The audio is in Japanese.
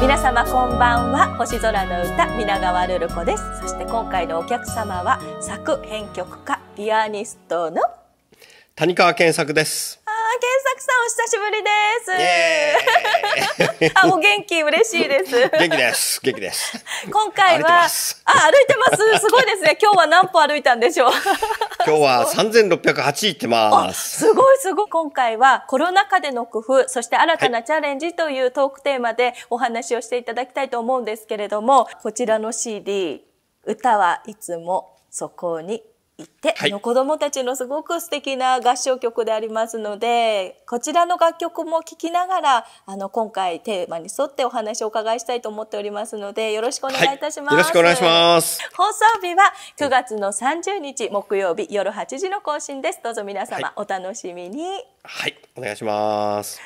皆様こんばんは星空の歌皆川るる子ですそして今回のお客様は作編曲家ピアニストの谷川健作ですああ健作さんお久しぶりですあお元気嬉しいです元気です元気です今回はあ歩いてますすごいですね今日は何歩歩いたんでしょう 今日は3608いってます。すごいすごい。今回はコロナ禍での工夫、そして新たなチャレンジというトークテーマでお話をしていただきたいと思うんですけれども、こちらの CD、歌はいつもそこに行って、はい、子どもたちのすごく素敵な合唱曲でありますのでこちらの楽曲も聴きながらあの今回テーマに沿ってお話をお伺いしたいと思っておりますのでよろしくお願いいたします、はい、よろしくお願いします放送日は9月の30日木曜日夜8時の更新ですどうぞ皆様、お楽しみにはいお願いします